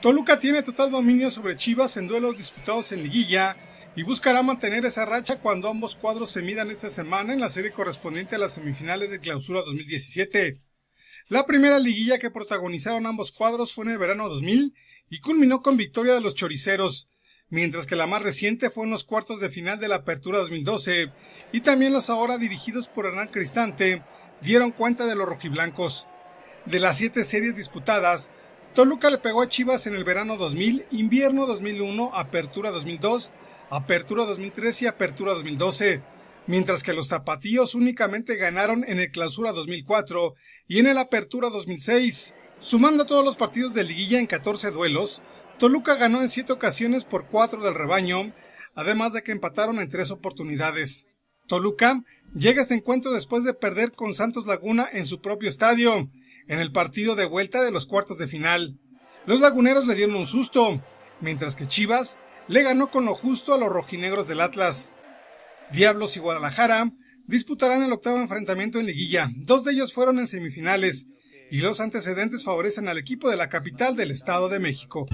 Toluca tiene total dominio sobre Chivas en duelos disputados en liguilla y buscará mantener esa racha cuando ambos cuadros se midan esta semana en la serie correspondiente a las semifinales de Clausura 2017. La primera liguilla que protagonizaron ambos cuadros fue en el verano 2000 y culminó con victoria de los choriceros, mientras que la más reciente fue en los cuartos de final de la Apertura 2012 y también los ahora dirigidos por Hernán Cristante dieron cuenta de los rojiblancos. De las siete series disputadas, Toluca le pegó a Chivas en el verano 2000, invierno 2001, apertura 2002, apertura 2003 y apertura 2012, mientras que los tapatíos únicamente ganaron en el clausura 2004 y en el apertura 2006. Sumando todos los partidos de liguilla en 14 duelos, Toluca ganó en 7 ocasiones por 4 del rebaño, además de que empataron en 3 oportunidades. Toluca llega a este encuentro después de perder con Santos Laguna en su propio estadio, en el partido de vuelta de los cuartos de final. Los laguneros le dieron un susto, mientras que Chivas le ganó con lo justo a los rojinegros del Atlas. Diablos y Guadalajara disputarán el octavo enfrentamiento en liguilla. Dos de ellos fueron en semifinales y los antecedentes favorecen al equipo de la capital del Estado de México.